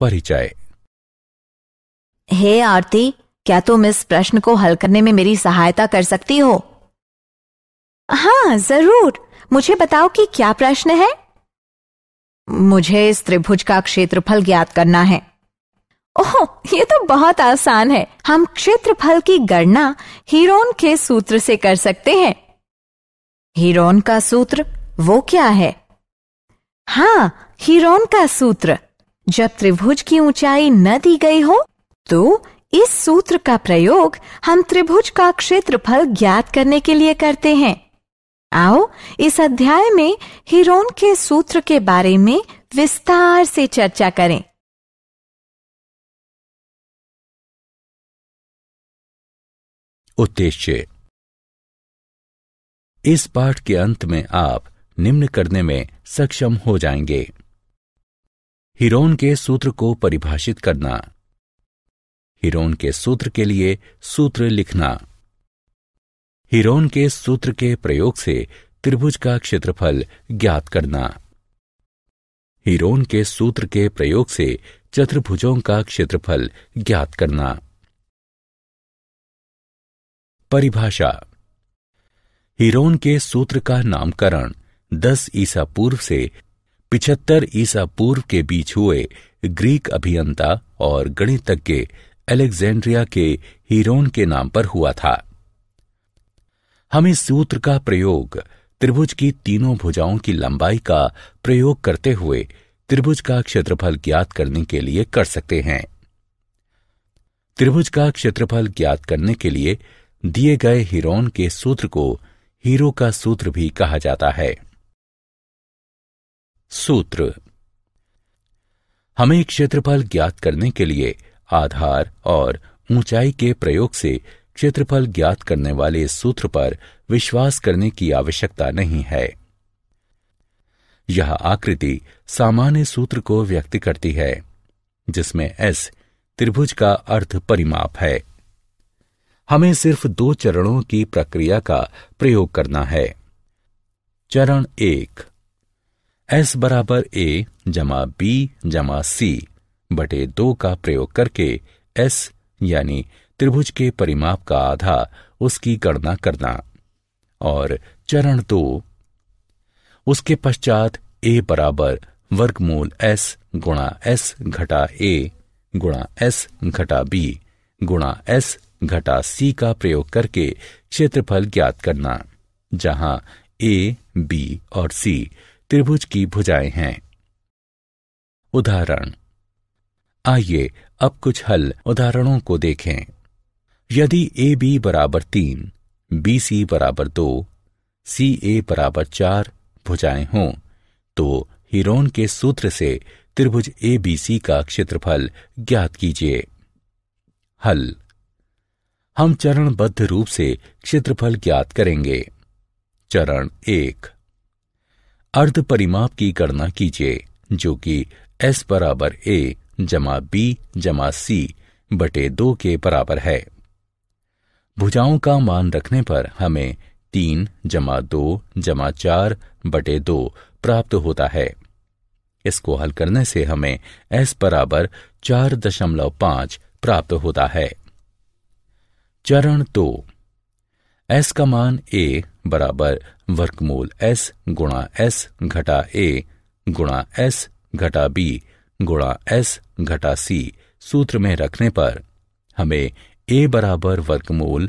परिचय हे आरती क्या तुम इस प्रश्न को हल करने में मेरी सहायता कर सकती हो हाँ जरूर मुझे बताओ कि क्या प्रश्न है मुझे इस त्रिभुज का क्षेत्रफल ज्ञात करना है ओह ये तो बहुत आसान है हम क्षेत्रफल की गणना हीरोन के सूत्र से कर सकते हैं हीरोन का सूत्र वो क्या है हाँ हीरोन का सूत्र जब त्रिभुज की ऊंचाई न दी गई हो तो इस सूत्र का प्रयोग हम त्रिभुज का क्षेत्रफल ज्ञात करने के लिए करते हैं आओ इस अध्याय में हिरोन के सूत्र के बारे में विस्तार से चर्चा करें उद्देश्य इस पाठ के अंत में आप निम्न करने में सक्षम हो जाएंगे हिरोन के सूत्र को परिभाषित करना हिरोन के सूत्र के लिए सूत्र लिखना हिरोन के सूत्र के प्रयोग से त्रिभुज का क्षेत्रफल ज्ञात करना हिरोन के सूत्र के प्रयोग से चतुर्भुजों का क्षेत्रफल ज्ञात करना परिभाषा हिरोन के सूत्र का नामकरण 10 ईसा पूर्व से पिछहत्तर ईसा पूर्व के बीच हुए ग्रीक अभियंता और गणितज्ञ एलेक्जेंड्रिया के हीरोन के नाम पर हुआ था हम इस सूत्र का प्रयोग त्रिभुज की तीनों भुजाओं की लंबाई का प्रयोग करते हुए त्रिभुज का क्षेत्रफल ज्ञात करने के लिए कर सकते हैं त्रिभुज का क्षेत्रफल ज्ञात करने के लिए दिए गए हीरोन के सूत्र को हीरो का सूत्र भी कहा जाता है सूत्र हमें क्षेत्रफल ज्ञात करने के लिए आधार और ऊंचाई के प्रयोग से क्षेत्रफल ज्ञात करने वाले सूत्र पर विश्वास करने की आवश्यकता नहीं है यह आकृति सामान्य सूत्र को व्यक्त करती है जिसमें एस त्रिभुज का अर्थ परिमाप है हमें सिर्फ दो चरणों की प्रक्रिया का प्रयोग करना है चरण एक एस बराबर ए जमा बी जमा सी बटे दो का प्रयोग करके एस यानी त्रिभुज के परिमाप का आधा उसकी गणना करना और चरण दो उसके पश्चात ए बराबर वर्गमूल एस गुणा एस घटा ए गुणा एस घटा बी गुणा एस घटा सी का प्रयोग करके क्षेत्रफल ज्ञात करना जहां ए बी और सी त्रिभुज की भुजाएं हैं उदाहरण आइए अब कुछ हल उदाहरणों को देखें यदि ए बी बराबर तीन बी सी बराबर दो सी ए बराबर चार भुजाएं हों तो हिरोन के सूत्र से त्रिभुज ए बी सी का क्षेत्रफल ज्ञात कीजिए हल हम चरणबद्ध रूप से क्षेत्रफल ज्ञात करेंगे चरण एक अर्ध परिमाप की गणना कीजिए जो कि एस बराबर ए जमा बी जमा सी बटे दो के बराबर है भुजाओं का मान रखने पर हमें तीन जमा दो जमा चार बटे दो प्राप्त होता है इसको हल करने से हमें एस बराबर चार दशमलव पांच प्राप्त होता है चरण दो तो एस का मान ए बराबर वर्कमूल एस गुणा एस घटा ए गुणा एस घटा बी गुणा एस घटा सी सूत्र में रखने पर हमें ए बराबर वर्कमूल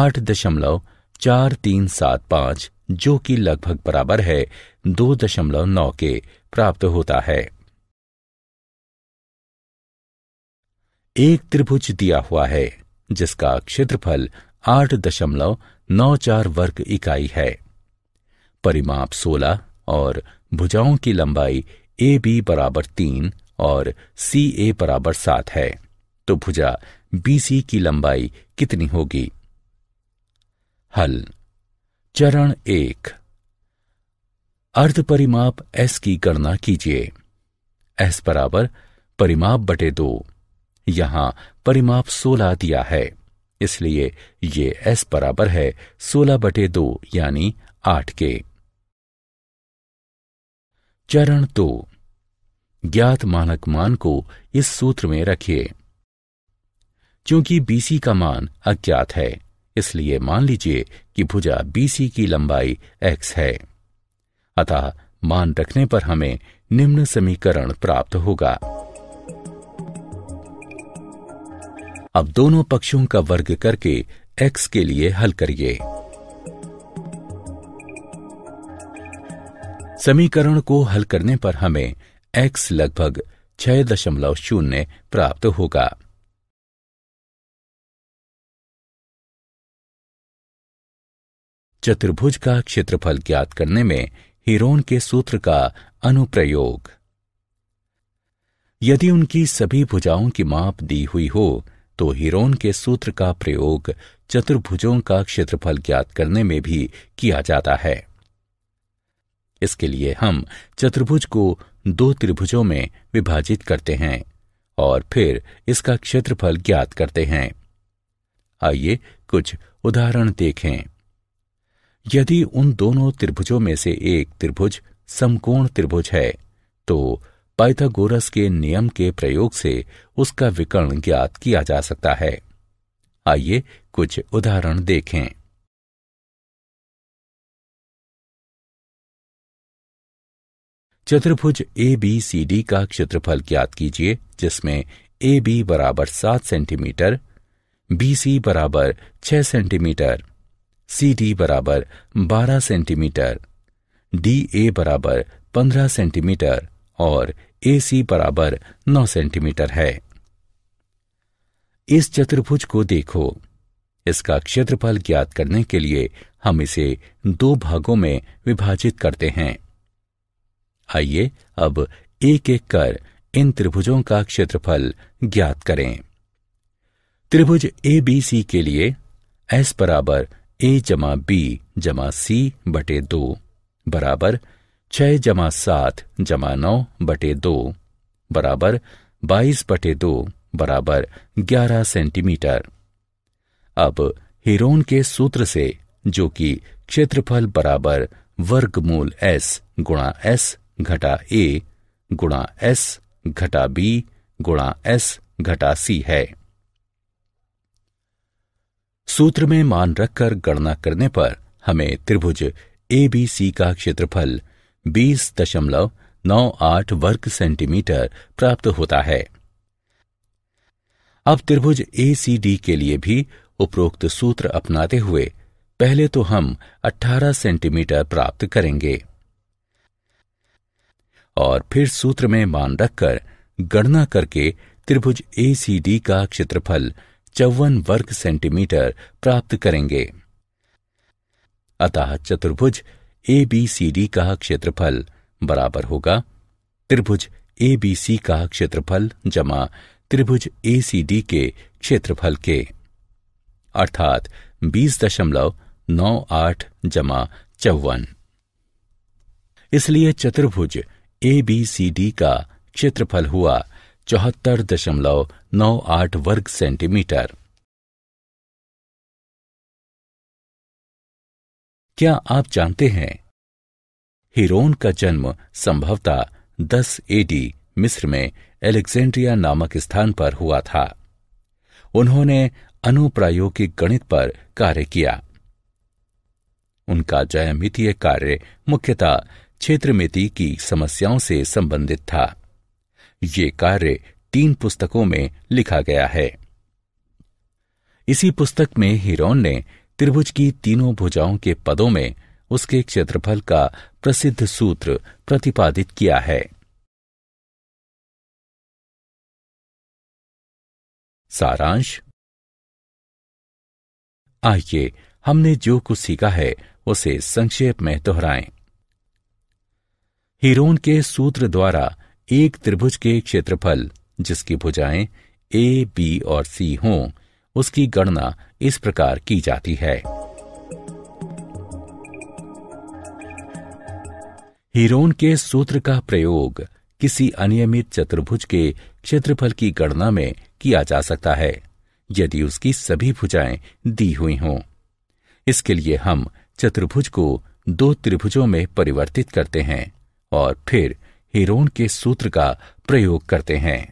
आठ दशमलव चार तीन सात पांच जो कि लगभग बराबर है दो दशमलव नौ के प्राप्त होता है एक त्रिभुज दिया हुआ है जिसका क्षेत्रफल आठ दशमलव नौ चार वर्ग इकाई है परिमाप सोलह और भुजाओं की लंबाई ए बी बराबर तीन और सी ए बराबर सात है तो भुजा बी सी की लंबाई कितनी होगी हल चरण एक अर्ध परिमाप एस की गणना कीजिए एस बराबर परिमाप बटे दो यहां परिमाप सोलह दिया है इसलिए ये एस बराबर है सोलह बटे दो यानी आठ के चरण दो ज्ञात मानक मान को इस सूत्र में रखिए क्योंकि बीसी का मान अज्ञात है इसलिए मान लीजिए कि भुजा बीसी की लंबाई एक्स है अतः मान रखने पर हमें निम्न समीकरण प्राप्त होगा अब दोनों पक्षों का वर्ग करके एक्स के लिए हल करिए समीकरण को हल करने पर हमें एक्स लगभग छह दशमलव शून्य प्राप्त होगा चतुर्भुज का क्षेत्रफल ज्ञात करने में हिरोन के सूत्र का अनुप्रयोग यदि उनकी सभी भुजाओं की माप दी हुई हो तो हिरोन के सूत्र का प्रयोग चतुर्भुजों का क्षेत्रफल ज्ञात करने में भी किया जाता है इसके लिए हम चतुर्भुज को दो त्रिभुजों में विभाजित करते हैं और फिर इसका क्षेत्रफल ज्ञात करते हैं आइए कुछ उदाहरण देखें यदि उन दोनों त्रिभुजों में से एक त्रिभुज समकोण त्रिभुज है तो पाइथागोरस के नियम के प्रयोग से उसका विकर्ण ज्ञात किया जा सकता है आइए कुछ उदाहरण देखें चतुर्भुज ए बी सी डी का क्षेत्रफल ज्ञात कीजिए जिसमें ए बी बराबर सात सेंटीमीटर बी सी बराबर छह सेंटीमीटर सी डी बराबर बारह सेंटीमीटर डी ए बराबर पंद्रह सेंटीमीटर और ए सी बराबर नौ सेंटीमीटर है इस चतुर्भुज को देखो इसका क्षेत्रफल ज्ञात करने के लिए हम इसे दो भागों में विभाजित करते हैं आइए अब एक एक कर इन त्रिभुजों का क्षेत्रफल ज्ञात करें त्रिभुज ए बी सी के लिए एस बराबर ए जमा बी जमा सी बटे दो बराबर छह जमा सात जमा नौ बटे दो बराबर बाईस बटे दो बराबर ग्यारह सेंटीमीटर अब हिरोन के सूत्र से जो कि क्षेत्रफल बराबर वर्गमूल एस गुणा एस घटा ए गुणा एस घटा बी गुणा एस घटा सी है सूत्र में मान रखकर गणना करने पर हमें त्रिभुज ए बी सी का क्षेत्रफल बीस दशमलव नौ आठ वर्ग सेंटीमीटर प्राप्त होता है अब त्रिभुज ए सी डी के लिए भी उपरोक्त सूत्र अपनाते हुए पहले तो हम 18 सेंटीमीटर प्राप्त करेंगे और फिर सूत्र में मान रखकर गणना करके त्रिभुज ए सी डी का क्षेत्रफल चौवन वर्ग सेंटीमीटर प्राप्त करेंगे अतः चतुर्भुज ए बी सी डी का क्षेत्रफल बराबर होगा त्रिभुज ए बी सी का क्षेत्रफल जमा त्रिभुज ए सी डी के क्षेत्रफल के अर्थात बीस दशमलव नौ आठ जमा चौवन इसलिए चतुर्भुज ए बी सी डी का क्षेत्रफल हुआ चौहत्तर दशमलव नौ आठ वर्ग सेंटीमीटर क्या आप जानते हैं हिरोन का जन्म संभवतः 10 एडी मिस्र में एलेक्जेंड्रिया नामक स्थान पर हुआ था उन्होंने अनुप्रायोगिक गणित पर कार्य किया उनका जयमितीय कार्य मुख्यतः क्षेत्रमिति की समस्याओं से संबंधित था ये कार्य तीन पुस्तकों में लिखा गया है इसी पुस्तक में हिरोन ने त्रिभुज की तीनों भुजाओं के पदों में उसके क्षेत्रफल का प्रसिद्ध सूत्र प्रतिपादित किया है सारांश आइए हमने जो कुछ सीखा है उसे संक्षेप में दोहराएं। हीरोन के सूत्र द्वारा एक त्रिभुज के क्षेत्रफल जिसकी भुजाएं ए बी और सी हों उसकी गणना इस प्रकार की जाती है हीरोन के सूत्र का प्रयोग किसी अनियमित चतुर्भुज के क्षेत्रफल की गणना में किया जा सकता है यदि उसकी सभी भुजाएं दी हुई हों इसके लिए हम चतुर्भुज को दो त्रिभुजों में परिवर्तित करते हैं और फिर हिरोन के सूत्र का प्रयोग करते हैं